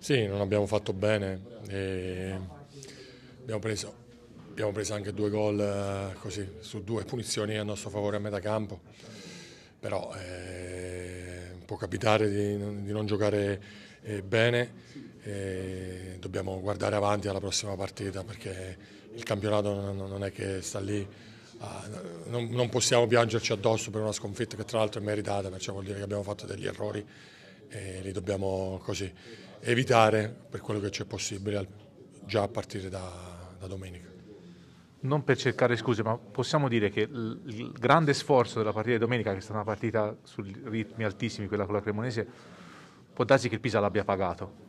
Sì, non abbiamo fatto bene, abbiamo preso, abbiamo preso, anche due gol eh, così, su due punizioni a nostro favore a metà campo, però eh, può capitare di, di non giocare eh, bene, eh, dobbiamo guardare avanti alla prossima partita perché il campionato non, non è che sta lì, ah, non, non possiamo piangerci addosso per una sconfitta che tra l'altro è meritata, perciò vuol dire che abbiamo fatto degli errori e li dobbiamo così evitare per quello che c'è possibile già a partire da, da domenica. Non per cercare scuse, ma possiamo dire che il grande sforzo della partita di domenica, che è stata una partita su ritmi altissimi, quella con la Cremonese, può darsi che il Pisa l'abbia pagato.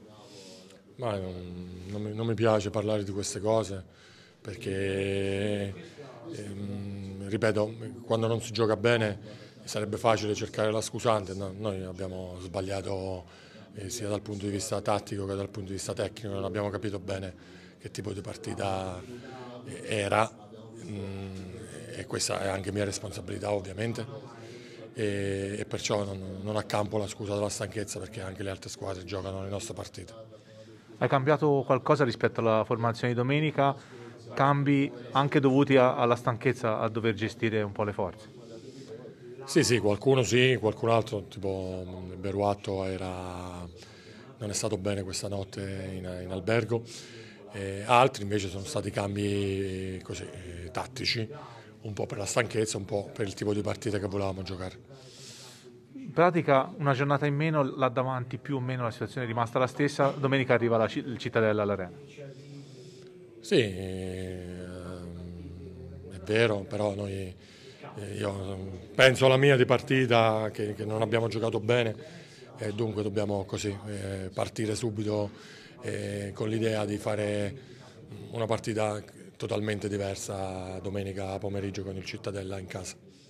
Ma non, non, mi, non, mi, piace parlare di queste cose perché, ehm, ripeto, quando non si gioca bene sarebbe facile cercare la scusante, no, noi abbiamo sbagliato eh, sia dal punto di vista tattico che dal punto di vista tecnico, non abbiamo capito bene che tipo di partita eh, era mh, mm, e questa è anche mia responsabilità ovviamente e, e perciò non, non accampo la scusa della stanchezza perché anche le altre squadre giocano le nostre partite. Hai cambiato qualcosa rispetto alla formazione di domenica? Cambi anche dovuti a, alla stanchezza a dover gestire un po' le forze? Sì, sì, qualcuno sì, qualcun altro, tipo mm, Beruato era, non è stato bene questa notte in, in albergo, e altri invece sono stati cambi così, tattici, un po' per la stanchezza, un po' per il tipo di partita che volevamo giocare in pratica una giornata in meno là davanti più o meno la situazione è rimasta la stessa domenica arriva la, il Cittadella all'Arena sì ehm, è vero però noi io mm, penso alla mia di partita che, che non abbiamo giocato bene e dunque dobbiamo così eh, partire subito eh, con l'idea di fare mm, una partita totalmente diversa domenica pomeriggio con il Cittadella in casa.